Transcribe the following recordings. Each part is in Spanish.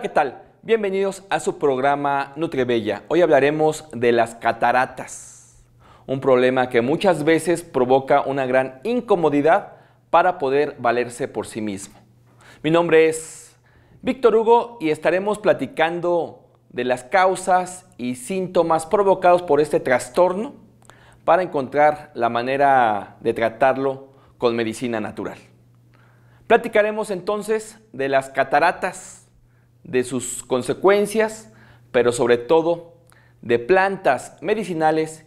¿qué tal? Bienvenidos a su programa Nutrebella. Hoy hablaremos de las cataratas, un problema que muchas veces provoca una gran incomodidad para poder valerse por sí mismo. Mi nombre es Víctor Hugo y estaremos platicando de las causas y síntomas provocados por este trastorno para encontrar la manera de tratarlo con medicina natural. Platicaremos entonces de las cataratas, de sus consecuencias, pero sobre todo de plantas medicinales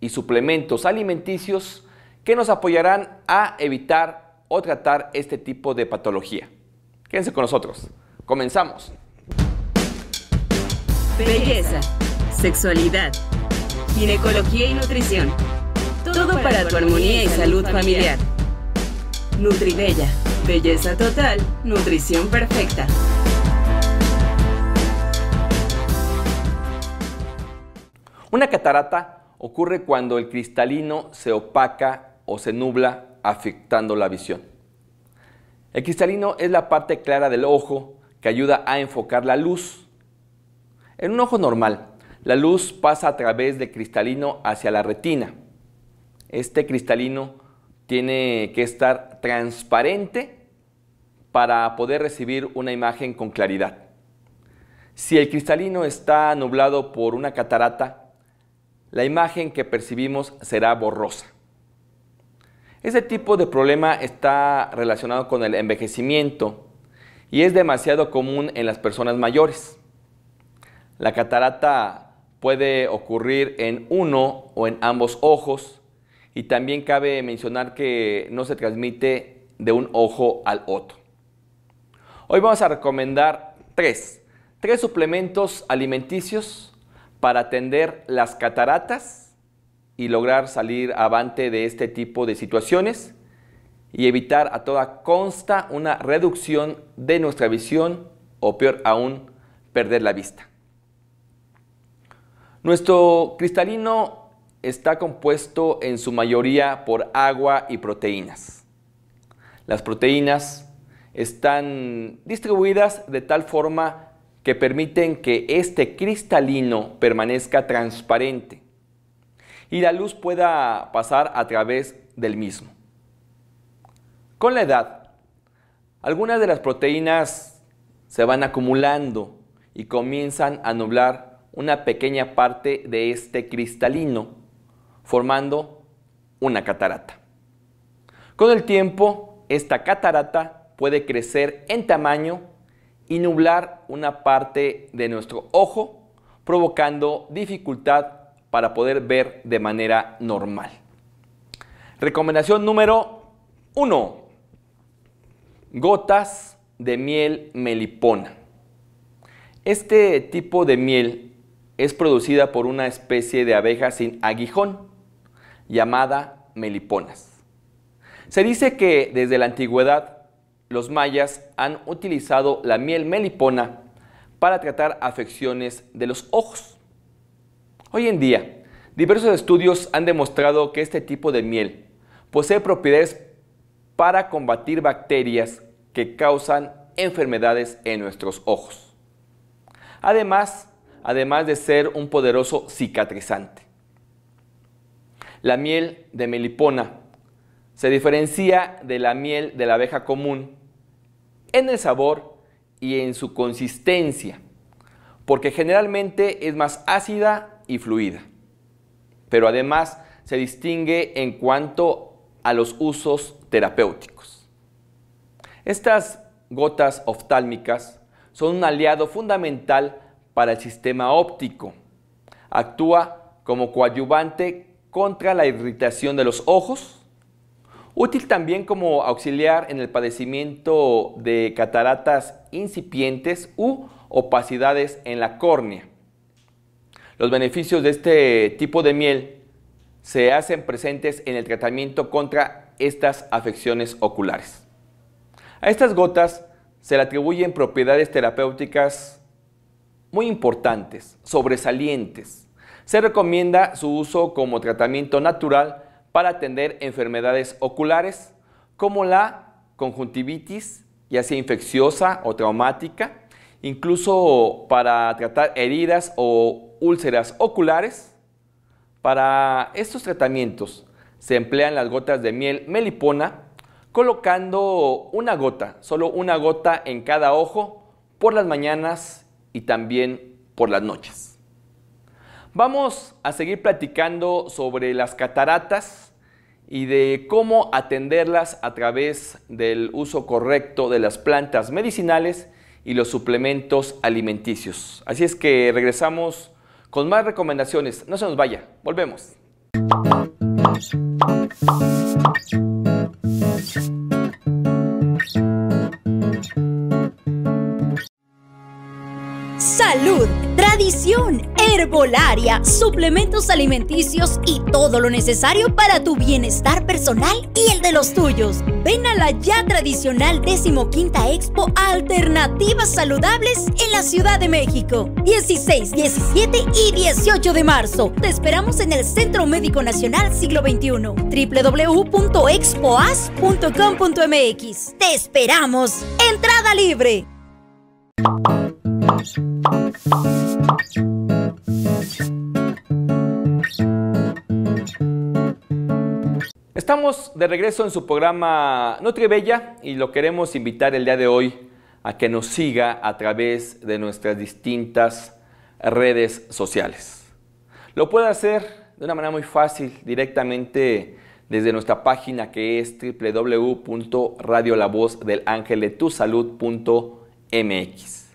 y suplementos alimenticios que nos apoyarán a evitar o tratar este tipo de patología. Quédense con nosotros. Comenzamos. Belleza, sexualidad, ginecología y nutrición. Todo para tu armonía y salud familiar. Nutribella, belleza total, nutrición perfecta. Una catarata ocurre cuando el cristalino se opaca o se nubla afectando la visión. El cristalino es la parte clara del ojo que ayuda a enfocar la luz. En un ojo normal, la luz pasa a través del cristalino hacia la retina. Este cristalino tiene que estar transparente para poder recibir una imagen con claridad. Si el cristalino está nublado por una catarata, la imagen que percibimos será borrosa. Ese tipo de problema está relacionado con el envejecimiento y es demasiado común en las personas mayores. La catarata puede ocurrir en uno o en ambos ojos y también cabe mencionar que no se transmite de un ojo al otro. Hoy vamos a recomendar tres, tres suplementos alimenticios para atender las cataratas y lograr salir avante de este tipo de situaciones y evitar a toda consta una reducción de nuestra visión o peor aún, perder la vista. Nuestro cristalino está compuesto en su mayoría por agua y proteínas. Las proteínas están distribuidas de tal forma que permiten que este cristalino permanezca transparente y la luz pueda pasar a través del mismo. Con la edad, algunas de las proteínas se van acumulando y comienzan a nublar una pequeña parte de este cristalino, formando una catarata. Con el tiempo, esta catarata puede crecer en tamaño y nublar una parte de nuestro ojo, provocando dificultad para poder ver de manera normal. Recomendación número 1. Gotas de miel melipona. Este tipo de miel es producida por una especie de abeja sin aguijón llamada meliponas. Se dice que desde la antigüedad los mayas han utilizado la miel melipona para tratar afecciones de los ojos. Hoy en día, diversos estudios han demostrado que este tipo de miel posee propiedades para combatir bacterias que causan enfermedades en nuestros ojos. Además, además de ser un poderoso cicatrizante. La miel de melipona se diferencia de la miel de la abeja común en el sabor y en su consistencia, porque generalmente es más ácida y fluida. Pero además se distingue en cuanto a los usos terapéuticos. Estas gotas oftálmicas son un aliado fundamental para el sistema óptico. Actúa como coadyuvante contra la irritación de los ojos, Útil también como auxiliar en el padecimiento de cataratas incipientes u opacidades en la córnea. Los beneficios de este tipo de miel se hacen presentes en el tratamiento contra estas afecciones oculares. A estas gotas se le atribuyen propiedades terapéuticas muy importantes, sobresalientes. Se recomienda su uso como tratamiento natural para atender enfermedades oculares como la conjuntivitis, ya sea infecciosa o traumática, incluso para tratar heridas o úlceras oculares. Para estos tratamientos se emplean las gotas de miel melipona, colocando una gota, solo una gota en cada ojo por las mañanas y también por las noches. Vamos a seguir platicando sobre las cataratas y de cómo atenderlas a través del uso correcto de las plantas medicinales y los suplementos alimenticios. Así es que regresamos con más recomendaciones. No se nos vaya, volvemos. Salud tradición, herbolaria, suplementos alimenticios y todo lo necesario para tu bienestar personal y el de los tuyos. Ven a la ya tradicional 15 Expo Alternativas Saludables en la Ciudad de México. 16, 17 y 18 de marzo. Te esperamos en el Centro Médico Nacional Siglo XXI. www.expoas.com.mx. Te esperamos. Entrada libre. Estamos de regreso en su programa Nutribella y lo queremos invitar el día de hoy a que nos siga a través de nuestras distintas redes sociales. Lo puede hacer de una manera muy fácil directamente desde nuestra página que es salud.mx.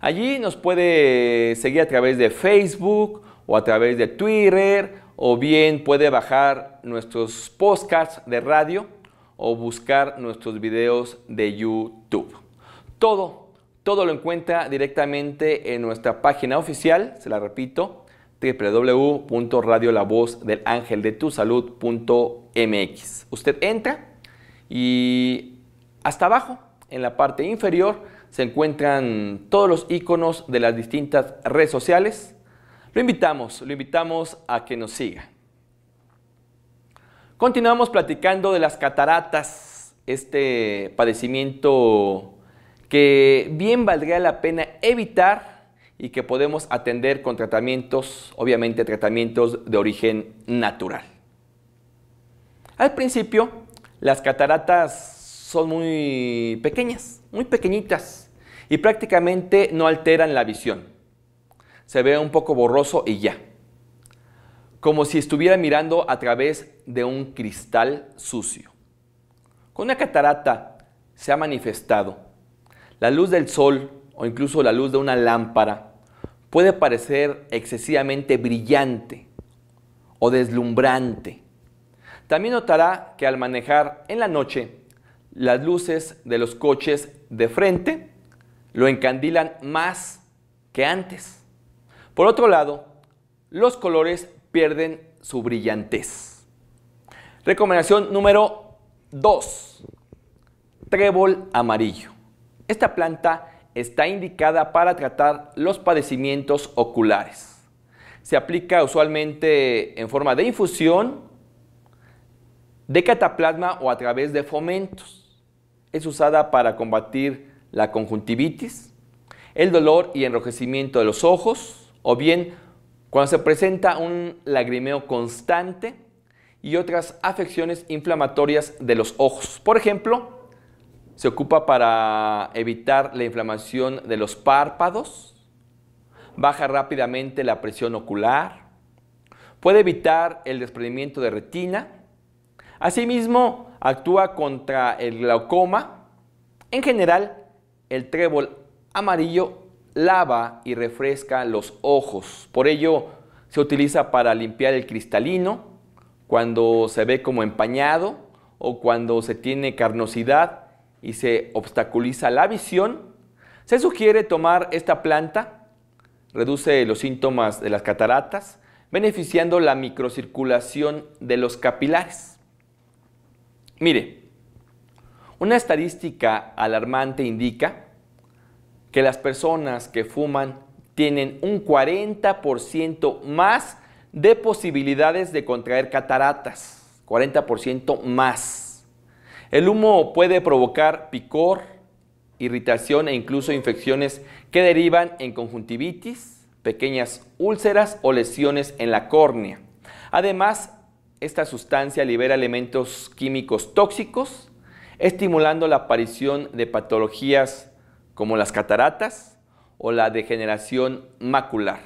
Allí nos puede seguir a través de Facebook o a través de Twitter o bien puede bajar nuestros podcasts de radio o buscar nuestros videos de YouTube. Todo, todo lo encuentra directamente en nuestra página oficial, se la repito, www.radiolavozdelangeldetusalud.mx. Usted entra y hasta abajo, en la parte inferior, se encuentran todos los iconos de las distintas redes sociales. Lo invitamos, lo invitamos a que nos siga. Continuamos platicando de las cataratas, este padecimiento que bien valdría la pena evitar y que podemos atender con tratamientos, obviamente tratamientos de origen natural. Al principio, las cataratas son muy pequeñas, muy pequeñitas y prácticamente no alteran la visión. Se ve un poco borroso y ya. Como si estuviera mirando a través de un cristal sucio. Con una catarata se ha manifestado. La luz del sol o incluso la luz de una lámpara puede parecer excesivamente brillante o deslumbrante. También notará que al manejar en la noche las luces de los coches de frente lo encandilan más que antes. Por otro lado, los colores pierden su brillantez. Recomendación número 2. Trébol amarillo. Esta planta está indicada para tratar los padecimientos oculares. Se aplica usualmente en forma de infusión, de cataplasma o a través de fomentos es usada para combatir la conjuntivitis, el dolor y enrojecimiento de los ojos, o bien cuando se presenta un lagrimeo constante y otras afecciones inflamatorias de los ojos. Por ejemplo, se ocupa para evitar la inflamación de los párpados, baja rápidamente la presión ocular, puede evitar el desprendimiento de retina, Asimismo, actúa contra el glaucoma. En general, el trébol amarillo lava y refresca los ojos. Por ello, se utiliza para limpiar el cristalino, cuando se ve como empañado o cuando se tiene carnosidad y se obstaculiza la visión. Se sugiere tomar esta planta, reduce los síntomas de las cataratas, beneficiando la microcirculación de los capilares. Mire, una estadística alarmante indica que las personas que fuman tienen un 40% más de posibilidades de contraer cataratas, 40% más. El humo puede provocar picor, irritación e incluso infecciones que derivan en conjuntivitis, pequeñas úlceras o lesiones en la córnea. Además, esta sustancia libera elementos químicos tóxicos, estimulando la aparición de patologías como las cataratas o la degeneración macular,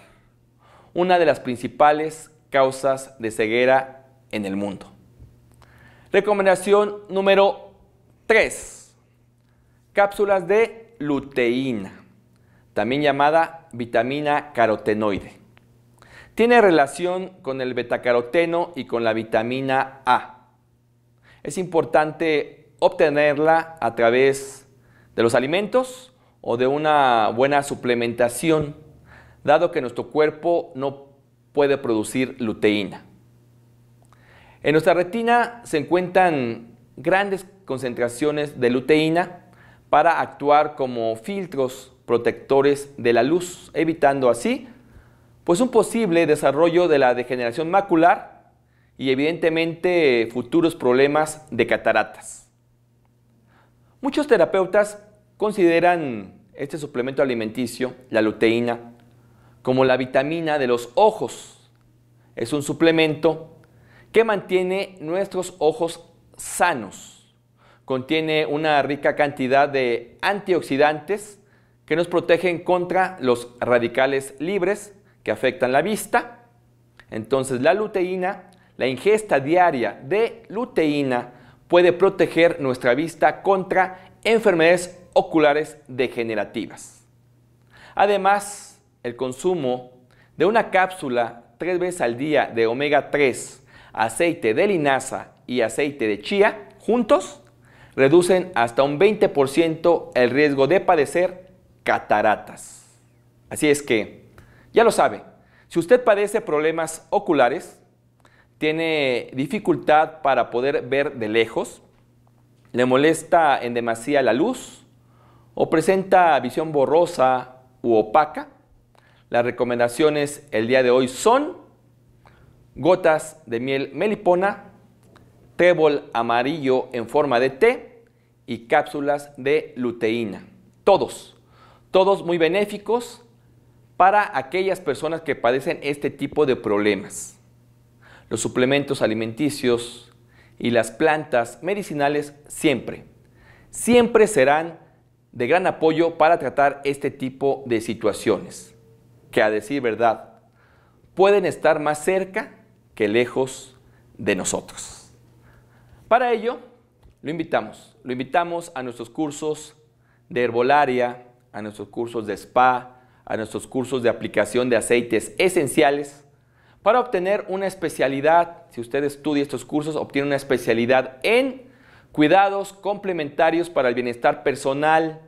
una de las principales causas de ceguera en el mundo. Recomendación número 3. Cápsulas de luteína, también llamada vitamina carotenoide. Tiene relación con el betacaroteno y con la vitamina A. Es importante obtenerla a través de los alimentos o de una buena suplementación, dado que nuestro cuerpo no puede producir luteína. En nuestra retina se encuentran grandes concentraciones de luteína para actuar como filtros protectores de la luz, evitando así pues un posible desarrollo de la degeneración macular y evidentemente futuros problemas de cataratas. Muchos terapeutas consideran este suplemento alimenticio, la luteína, como la vitamina de los ojos. Es un suplemento que mantiene nuestros ojos sanos. Contiene una rica cantidad de antioxidantes que nos protegen contra los radicales libres que afectan la vista. Entonces la luteína, la ingesta diaria de luteína puede proteger nuestra vista contra enfermedades oculares degenerativas. Además, el consumo de una cápsula tres veces al día de omega 3, aceite de linaza y aceite de chía juntos reducen hasta un 20% el riesgo de padecer cataratas. Así es que ya lo sabe, si usted padece problemas oculares, tiene dificultad para poder ver de lejos, le molesta en demasía la luz o presenta visión borrosa u opaca, las recomendaciones el día de hoy son gotas de miel melipona, tébol amarillo en forma de té y cápsulas de luteína. Todos, todos muy benéficos para aquellas personas que padecen este tipo de problemas. Los suplementos alimenticios y las plantas medicinales siempre, siempre serán de gran apoyo para tratar este tipo de situaciones, que a decir verdad, pueden estar más cerca que lejos de nosotros. Para ello, lo invitamos, lo invitamos a nuestros cursos de herbolaria, a nuestros cursos de spa, a nuestros cursos de aplicación de aceites esenciales para obtener una especialidad, si usted estudia estos cursos, obtiene una especialidad en cuidados complementarios para el bienestar personal.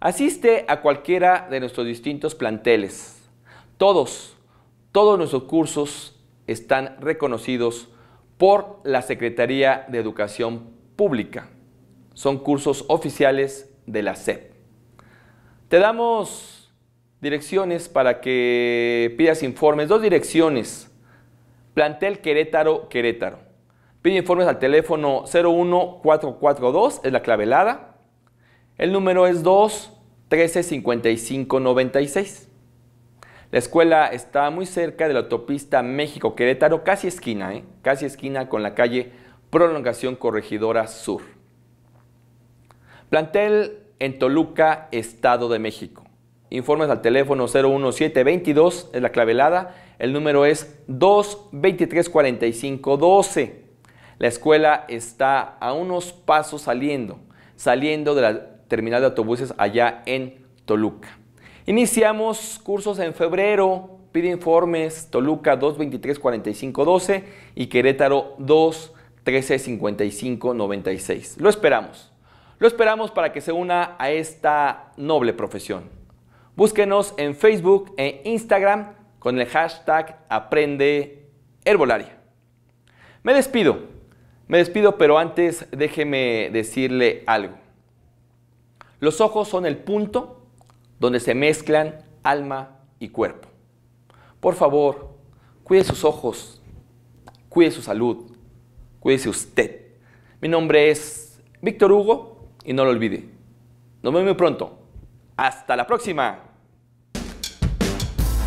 Asiste a cualquiera de nuestros distintos planteles. Todos, todos nuestros cursos están reconocidos por la Secretaría de Educación Pública. Son cursos oficiales de la SEP. Te damos Direcciones para que pidas informes. Dos direcciones. Plantel Querétaro, Querétaro. Pide informes al teléfono 01442, es la clavelada. El número es 2 13 55 96. La escuela está muy cerca de la autopista México-Querétaro, casi esquina, ¿eh? casi esquina con la calle Prolongación Corregidora Sur. Plantel en Toluca, Estado de México. Informes al teléfono 01722, es la clavelada. El número es 2234512. La escuela está a unos pasos saliendo, saliendo de la terminal de autobuses allá en Toluca. Iniciamos cursos en febrero. Pide informes Toluca 2234512 y Querétaro 2135596. Lo esperamos. Lo esperamos para que se una a esta noble profesión. Búsquenos en Facebook e Instagram con el hashtag Aprende Herbolaria. Me despido, me despido, pero antes déjeme decirle algo. Los ojos son el punto donde se mezclan alma y cuerpo. Por favor, cuide sus ojos, cuide su salud, cuídese usted. Mi nombre es Víctor Hugo y no lo olvide. Nos vemos muy pronto. Hasta la próxima